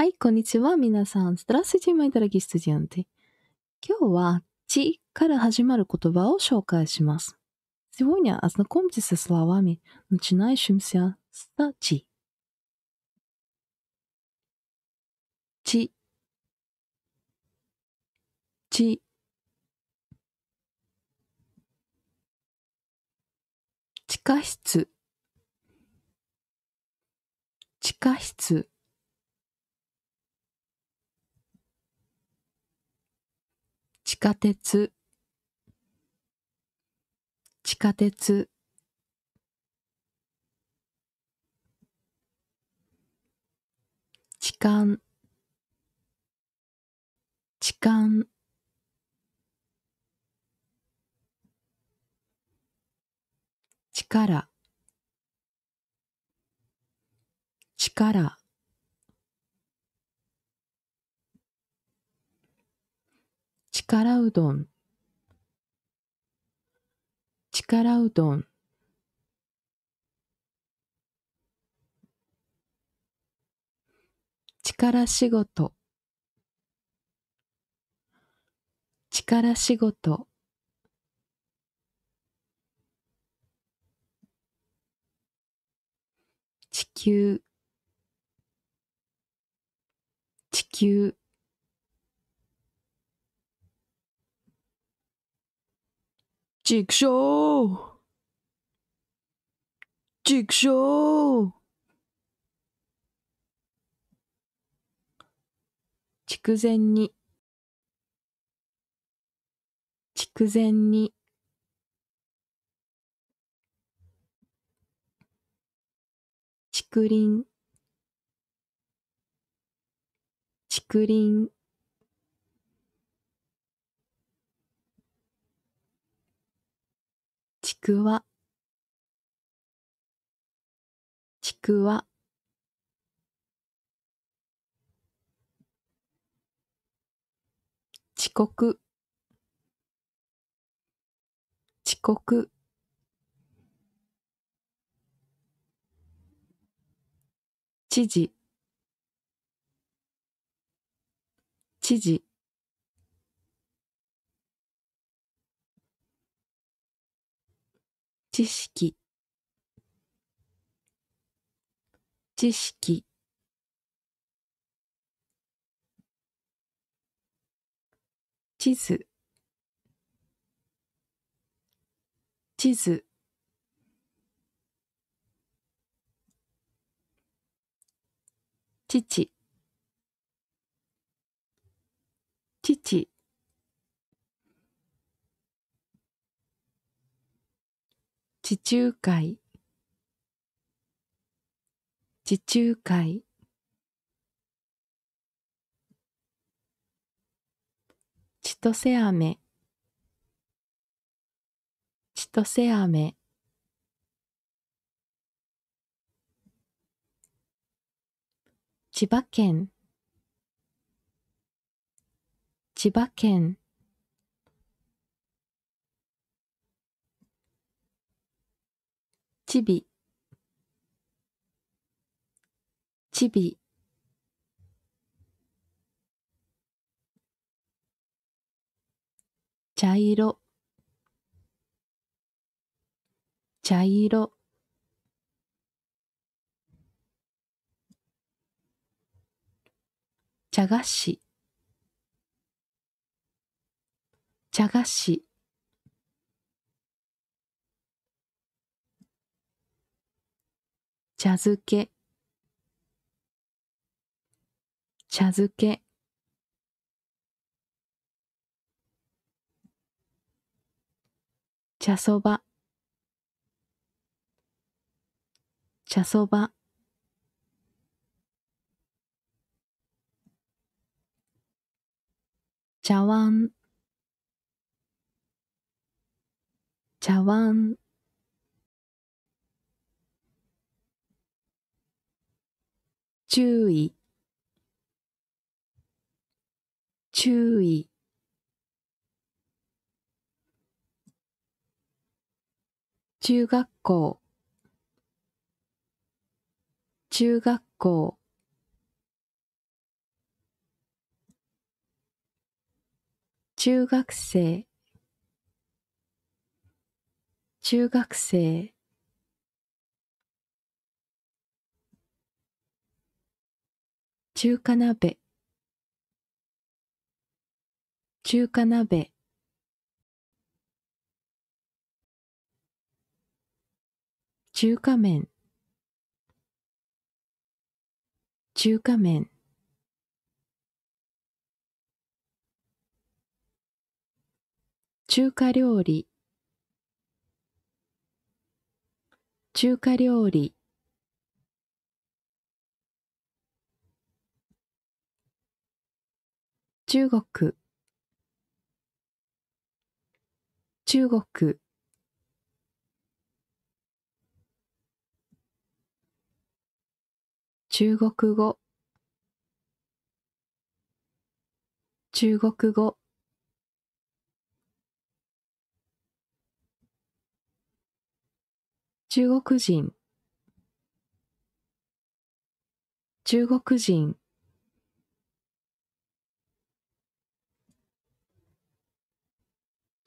はい、こんにちは、皆さん。Здравствуйте, мои дорогие студенты. 今日は、ちから始まる言葉を紹介します。Сегодня ознакомьтесь со словами, начинающимся с «чи». ち、ち、地下室、地下室。下鉄地下鉄痴漢痴漢力力力うどん力うどん力仕事力仕事地球地球畜生畜生筑前に筑前に竹林竹林ちくわちくわ遅刻遅刻知事知事知識知識地図地図父父地中海地中海千歳飴千歳飴千葉県千葉県ちび、ちび、茶色、茶色、茶菓子、茶菓子茶漬け茶漬け茶そば茶そば茶碗茶碗注意注意中学校中学校中学生中学生中華鍋中華鍋中華麺中華麺中華料理中華料理中国中国中国語中国語中国人中国人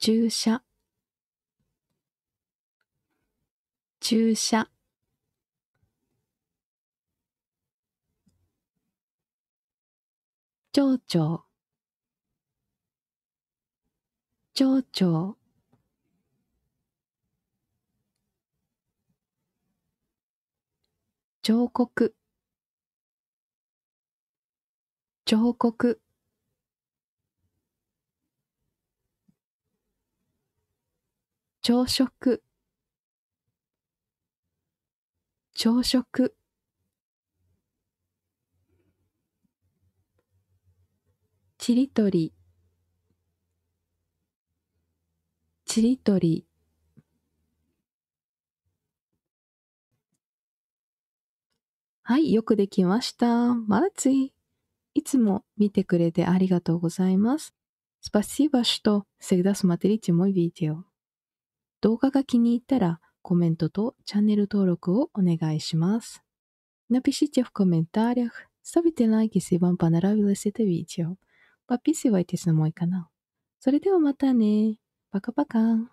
注射注射町長町長彫刻彫刻朝食朝食ちりとりちりとりはい、よくできました。まルい。いつも見てくれてありがとうございます。スパシーバシュとセグダスマテリチモイビ т р и 動画が気に入ったらコメントとチャンネル登録をお願いします。Напишите в комментариях, ставьте лайк, если вам понравилось это видео. Подписывайтесь на мой канал. それではまたね。パカパカン。